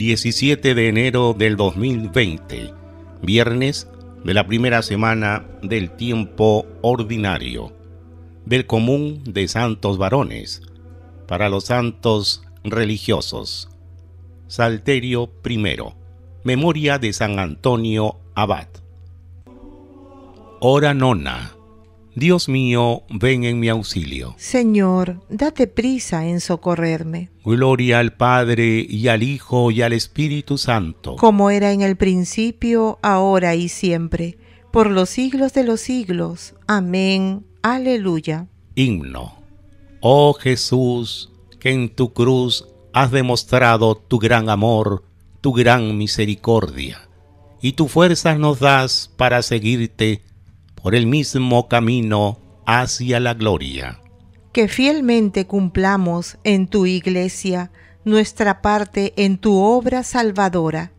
17 de enero del 2020, viernes de la primera semana del tiempo ordinario, del común de santos varones, para los santos religiosos. Salterio I, memoria de San Antonio Abad. Hora nona, Dios mío, ven en mi auxilio. Señor, date prisa en socorrerme. Gloria al Padre y al Hijo y al Espíritu Santo. Como era en el principio, ahora y siempre, por los siglos de los siglos. Amén. Aleluya. Himno. Oh Jesús, que en tu cruz has demostrado tu gran amor, tu gran misericordia, y tu fuerza nos das para seguirte por el mismo camino hacia la gloria. Que fielmente cumplamos en tu iglesia nuestra parte en tu obra salvadora,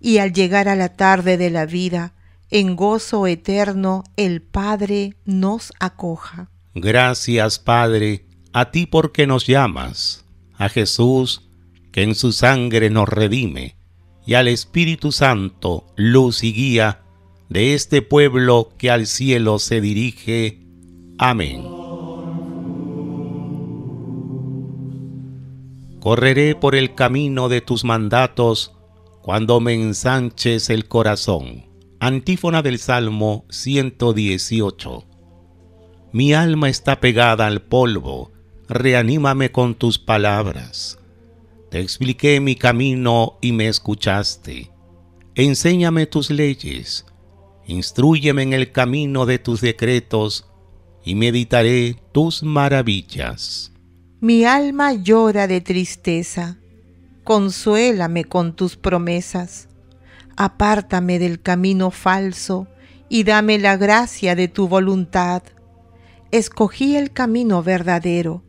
y al llegar a la tarde de la vida, en gozo eterno el Padre nos acoja. Gracias, Padre, a ti porque nos llamas, a Jesús que en su sangre nos redime, y al Espíritu Santo, luz y guía, de este pueblo que al cielo se dirige. Amén. Correré por el camino de tus mandatos cuando me ensanches el corazón. Antífona del Salmo 118. Mi alma está pegada al polvo, reanímame con tus palabras. Te expliqué mi camino y me escuchaste. Enséñame tus leyes Instruyeme en el camino de tus decretos, y meditaré tus maravillas. Mi alma llora de tristeza. Consuélame con tus promesas. Apártame del camino falso y dame la gracia de tu voluntad. Escogí el camino verdadero.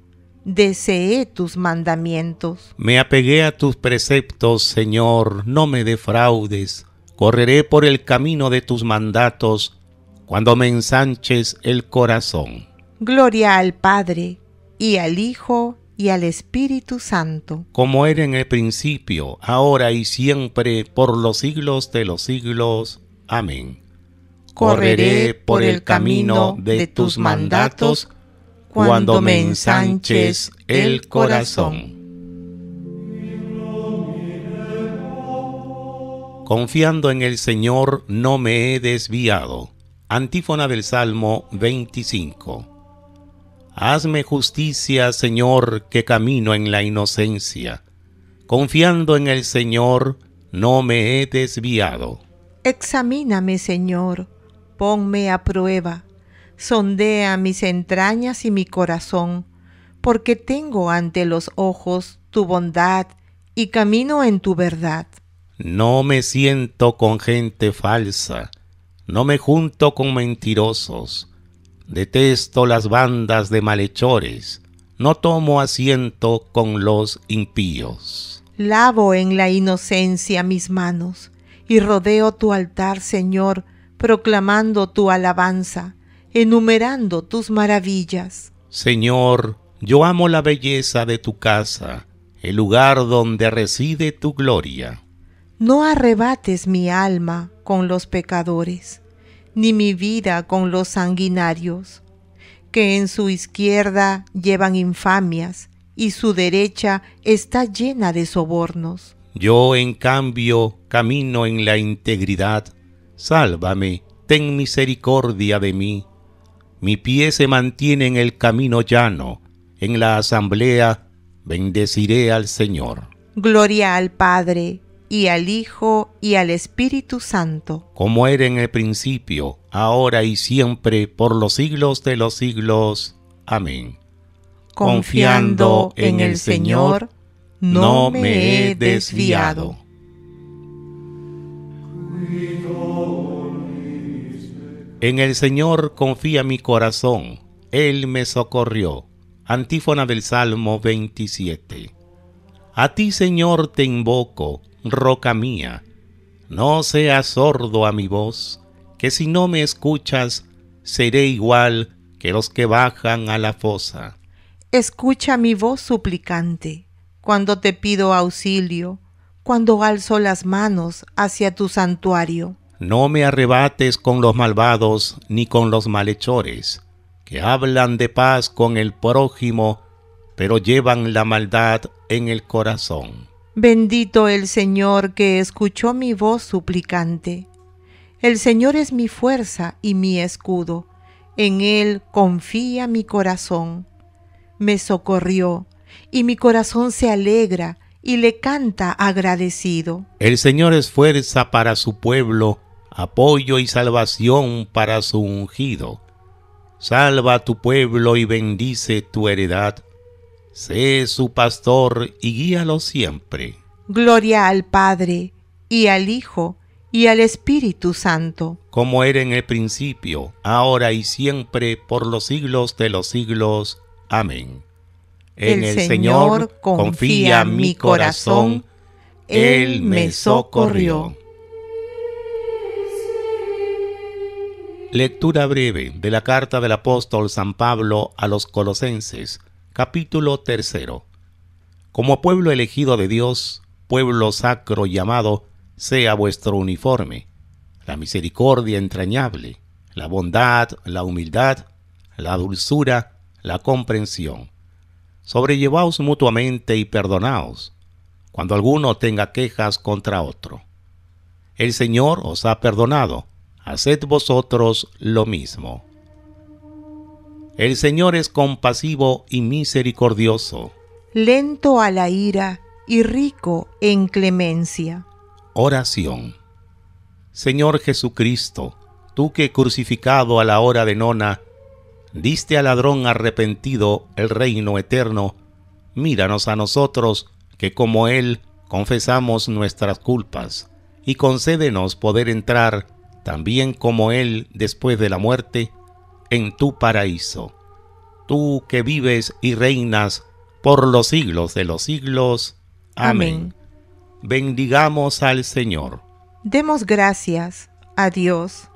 Deseé tus mandamientos. Me apegué a tus preceptos, Señor, no me defraudes correré por el camino de tus mandatos cuando me ensanches el corazón. Gloria al Padre, y al Hijo, y al Espíritu Santo. Como era en el principio, ahora y siempre, por los siglos de los siglos. Amén. Correré por el camino de tus mandatos cuando me ensanches el corazón. Confiando en el Señor no me he desviado. Antífona del Salmo 25. Hazme justicia, Señor, que camino en la inocencia. Confiando en el Señor, no me he desviado. Examíname, Señor, ponme a prueba. Sondea mis entrañas y mi corazón, porque tengo ante los ojos tu bondad y camino en tu verdad. No me siento con gente falsa, no me junto con mentirosos, detesto las bandas de malhechores, no tomo asiento con los impíos. Lavo en la inocencia mis manos y rodeo tu altar, Señor, proclamando tu alabanza, enumerando tus maravillas. Señor, yo amo la belleza de tu casa, el lugar donde reside tu gloria. No arrebates mi alma con los pecadores, ni mi vida con los sanguinarios, que en su izquierda llevan infamias y su derecha está llena de sobornos. Yo, en cambio, camino en la integridad. Sálvame, ten misericordia de mí. Mi pie se mantiene en el camino llano. En la asamblea bendeciré al Señor. Gloria al Padre y al Hijo y al Espíritu Santo. Como era en el principio, ahora y siempre, por los siglos de los siglos. Amén. Confiando en el Señor, no me he desviado. En el Señor confía mi corazón, Él me socorrió. Antífona del Salmo 27. A ti, Señor, te invoco roca mía, no seas sordo a mi voz, que si no me escuchas, seré igual que los que bajan a la fosa. Escucha mi voz suplicante, cuando te pido auxilio, cuando alzo las manos hacia tu santuario. No me arrebates con los malvados ni con los malhechores, que hablan de paz con el prójimo, pero llevan la maldad en el corazón. Bendito el Señor que escuchó mi voz suplicante. El Señor es mi fuerza y mi escudo. En Él confía mi corazón. Me socorrió, y mi corazón se alegra y le canta agradecido. El Señor es fuerza para su pueblo, apoyo y salvación para su ungido. Salva a tu pueblo y bendice tu heredad Sé su pastor y guíalo siempre. Gloria al Padre, y al Hijo, y al Espíritu Santo. Como era en el principio, ahora y siempre, por los siglos de los siglos. Amén. En el, Señor confía mi corazón, Él me socorrió. Lectura breve de la carta del apóstol San Pablo a los colosenses capítulo tercero. Como pueblo elegido de Dios, pueblo sacro llamado, sea vuestro uniforme, la misericordia entrañable, la bondad, la humildad, la dulzura, la comprensión. Sobrellevaos mutuamente y perdonaos, cuando alguno tenga quejas contra otro. El Señor os ha perdonado, haced vosotros lo mismo. El Señor es compasivo y misericordioso, lento a la ira y rico en clemencia. Oración. Señor Jesucristo, tú que crucificado a la hora de nona, diste al ladrón arrepentido el reino eterno, míranos a nosotros, que como Él confesamos nuestras culpas, y concédenos poder entrar, también como Él después de la muerte, en tu paraíso. Tú que vives y reinas por los siglos de los siglos. Amén. Bendigamos al Señor. Demos gracias a Dios.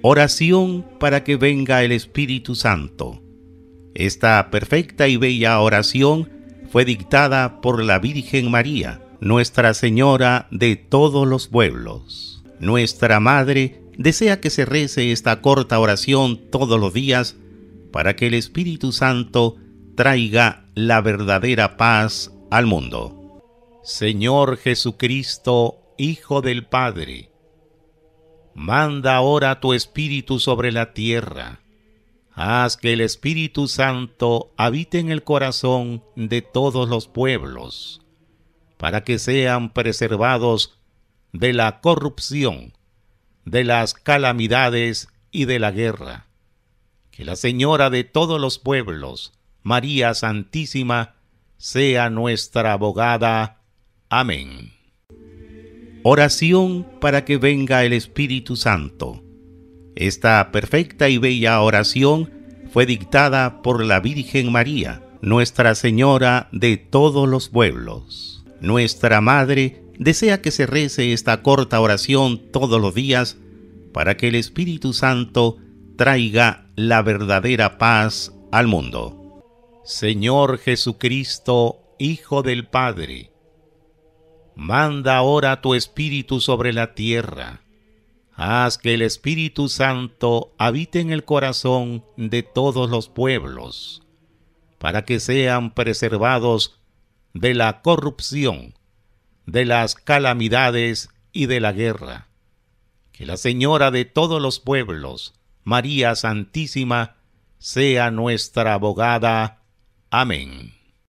Oración para que venga el Espíritu Santo. Esta perfecta y bella oración fue dictada por la Virgen María nuestra Señora de todos los pueblos. Nuestra Madre desea que se rece esta corta oración todos los días para que el Espíritu Santo traiga la verdadera paz al mundo. Señor Jesucristo, Hijo del Padre, manda ahora tu Espíritu sobre la tierra. Haz que el Espíritu Santo habite en el corazón de todos los pueblos para que sean preservados de la corrupción, de las calamidades y de la guerra. Que la Señora de todos los pueblos, María Santísima, sea nuestra abogada. Amén. Oración para que venga el Espíritu Santo. Esta perfecta y bella oración fue dictada por la Virgen María, Nuestra Señora de todos los pueblos. Nuestra Madre desea que se rece esta corta oración todos los días para que el Espíritu Santo traiga la verdadera paz al mundo. Señor Jesucristo, Hijo del Padre, manda ahora tu Espíritu sobre la tierra. Haz que el Espíritu Santo habite en el corazón de todos los pueblos, para que sean preservados de la corrupción, de las calamidades y de la guerra. Que la Señora de todos los pueblos, María Santísima, sea nuestra abogada. Amén.